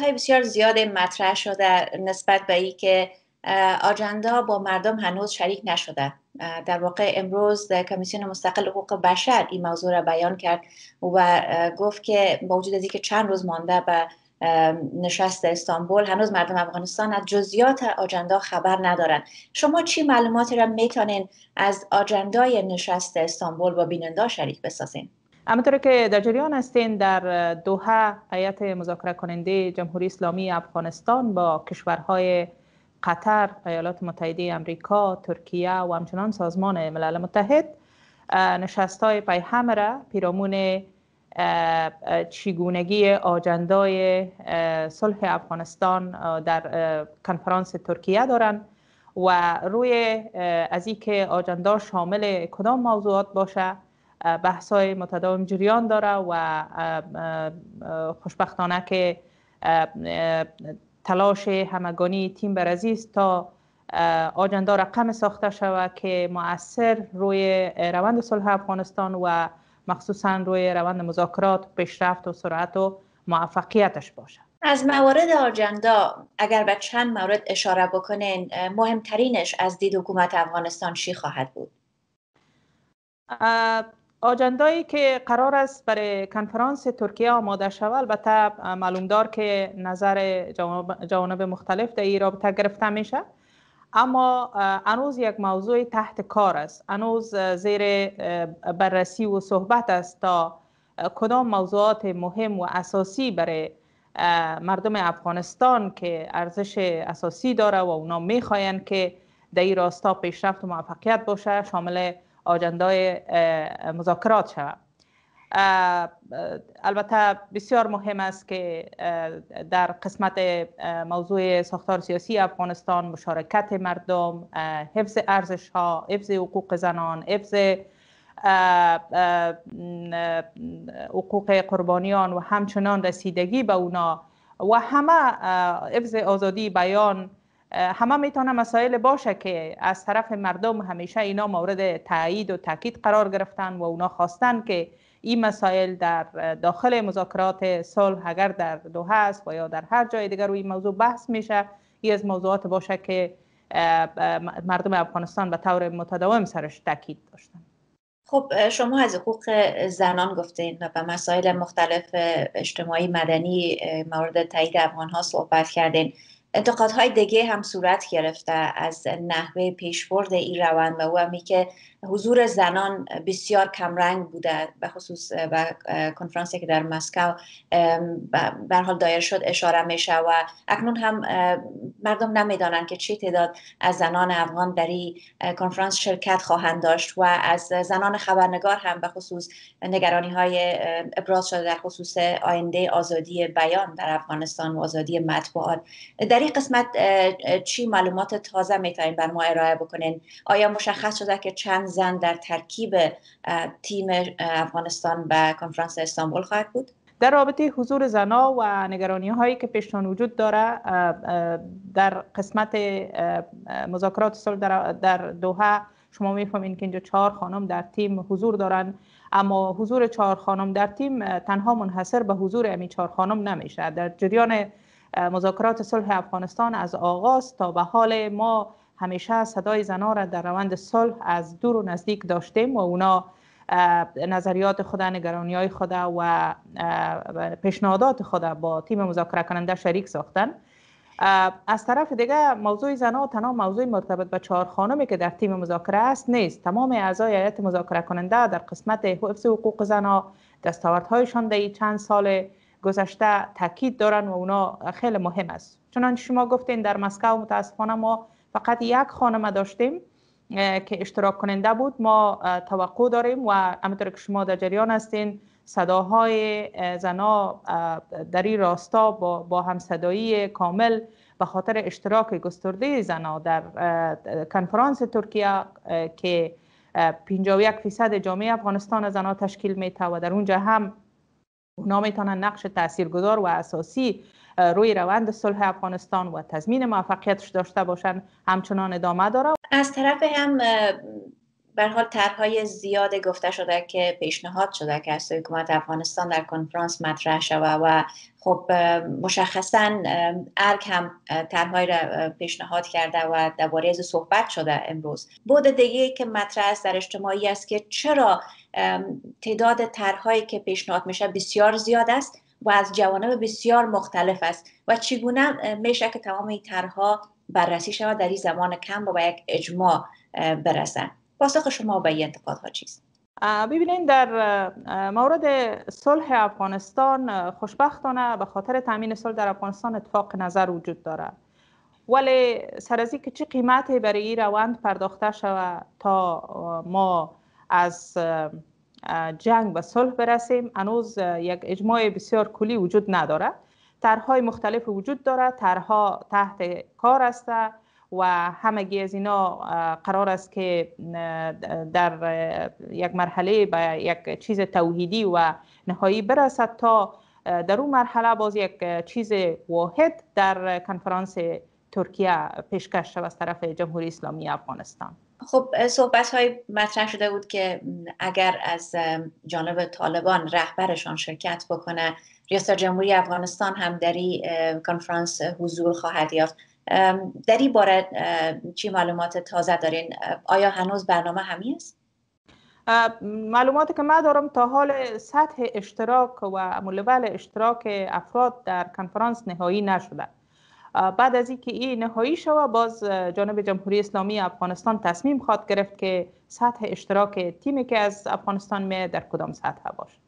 های بسیار زیاد مطرح شده نسبت به ای که آجندا با مردم هنوز شریک نشده در واقع امروز کمیسیون مستقل حقوق بشر این موضوع را بیان کرد و گفت که با وجود از اینکه چند روز مانده به نشست استانبول هنوز مردم افغانستان از جزیات آجندا خبر ندارند شما چی معلومات را میتونین از آجندای نشست استانبول با بیننده شریک بسازین؟ همانطور که در جریان هستین در دوحه هیئت مذاکره کننده جمهوری اسلامی افغانستان با کشورهای قطر، ایالات متحده امریکا، ترکیه و همچنان سازمان ملل متحد نشست های پیهم را پیرامون چگونگی آجندای صلح افغانستان در کنفرانس ترکیه دارند و روی از که آجندا شامل کدام موضوعات باشه بحث های متداوم جریان داره و خوشبختانه که تلاش همگانی تیم برزیست تا آجنده رقم ساخته شود که مؤثر روی روند صلح افغانستان و مخصوصا روی روند مذاکرات پیشرفت و سرعت و موفقیتش باشد از موارد آجندا اگر به چند مورد اشاره بکنین مهمترینش از دید حکومت افغانستان چی خواهد بود آجندایی که قرار است برای کنفرانس ترکیه آماده شود البته معلوم دار که نظر جوانب مختلف در این رابطه گرفته میشه اما هنوز یک موضوع تحت کار است انوز زیر بررسی و صحبت است تا کدام موضوعات مهم و اساسی برای مردم افغانستان که ارزش اساسی داره و اونا میخواین که در این راستا پیشرفت و موفقیت باشه شامل آجندای مذاکرات شد. البته بسیار مهم است که در قسمت موضوع ساختار سیاسی افغانستان مشارکت مردم حفظ ارزش ها حفظ حقوق زنان حفظ حقوق قربانیان و همچنان رسیدگی به اونا و همه حفظ آزادی بیان همه میتونه مسائل باشه که از طرف مردم همیشه اینا مورد تایید و تاکید قرار گرفتن و اونا خواستن که این مسائل در داخل مذاکرات صلح اگر در دوحه است و یا در هر جای دیگر روی موضوع بحث میشه ای از موضوعات باشه که مردم افغانستان به طور متداوم سرش تاکید داشتن خب شما از حقوق زنان گفتین و به مسائل مختلف اجتماعی مدنی مورد تایید افغان ها صحبت کردین انتقادهای دیگه هم صورت گرفته از نحوه پیشبرد این روند و او که حضور زنان بسیار کمرنگ بوده به خصوص و کنفرانسی که در مسکو به حال دایر شد اشاره میشه و اکنون هم مردم نمیدانند که چه تعداد از زنان افغان در این کنفرانس شرکت خواهند داشت و از زنان خبرنگار هم به خصوص نگرانی های ابراز شده در خصوص آینده آزادی بیان در افغانستان و آزادی مطبوعات در این قسمت چی معلومات تازه میتونین بر ما ارائه بکنین آیا مشخص شده که چند زن در ترکیب تیم افغانستان به کنفرانس استانبول خواهد بود در رابطه حضور زنا و نگرانی هایی که پیشتان وجود داره در قسمت مذاکرات سال در دوحه شما میفهمین که اینجا چهار خانم در تیم حضور دارن اما حضور چهار خانم در تیم تنها منحصر به حضور امی چهار خانم نمیشه در جریان مذاکرات صلح افغانستان از آغاز تا به حال ما همیشه صدای زنا را در روند صلح از دور و نزدیک داشتیم و اونا نظریات خود نگرانی های خود و پیشنهادات خود با تیم مذاکره کننده شریک ساختن از طرف دیگه موضوع زنا تنها موضوع مرتبط به چهار خانمی که در تیم مذاکره است نیست تمام اعضای هیئت مذاکره کننده در قسمت حفظ حقوق زنا دستاوردهایشان در چند سال گذشته تاکید دارن و اونا خیلی مهم است چون شما گفتین در مسکو متاسفانه ما فقط یک خانمه داشتیم که اشتراک کننده بود ما توقع داریم و همینطور که شما در جریان هستین صداهای زنا در این راستا با, هم صدایی کامل به خاطر اشتراک گسترده زنا در کنفرانس ترکیه که 51 فیصد جامعه افغانستان زنا تشکیل میته و در اونجا هم اونا میتونن نقش تاثیرگذار و اساسی روی روند صلح افغانستان و تضمین موفقیتش داشته باشن همچنان ادامه داره از طرف هم به حال طرحهای زیاد گفته شده که پیشنهاد شده که از حکومت افغانستان در کنفرانس مطرح شود و خب مشخصا ارک هم طرحهایی را پیشنهاد کرده و درباره از صحبت شده امروز بود دیگه که مطرح است در اجتماعی است که چرا تعداد طرحهایی که پیشنهاد میشه بسیار زیاد است و از جوانب بسیار مختلف است و چگونه میشه که تمام این طرحها بررسی شود در این زمان کم و یک اجماع برسند پاسخ شما به این انتقادها چیست ببینید در مورد صلح افغانستان خوشبختانه به خاطر تامین صلح در افغانستان اتفاق نظر وجود داره ولی سر از که چه قیمتی برای این روند پرداخته شود تا ما از جنگ به صلح برسیم هنوز یک اجماع بسیار کلی وجود نداره طرحهای مختلف وجود داره طرحها تحت کار هسته و همگی از اینا قرار است که در یک مرحله به یک چیز توحیدی و نهایی برسد تا در اون مرحله باز یک چیز واحد در کنفرانس ترکیه پیشکش شد از طرف جمهوری اسلامی افغانستان خب صحبت های مطرح شده بود که اگر از جانب طالبان رهبرشان شرکت بکنه ریاست جمهوری افغانستان هم در کنفرانس حضور خواهد یافت در این باره چی معلومات تازه دارین آیا هنوز برنامه همی است معلوماتی که من دارم تا حال سطح اشتراک و ملول اشتراک افراد در کنفرانس نهایی نشده بعد از اینکه این نهایی شوه باز جانب جمهوری اسلامی افغانستان تصمیم خواد گرفت که سطح اشتراک تیمی که از افغانستان می در کدام سطح باشد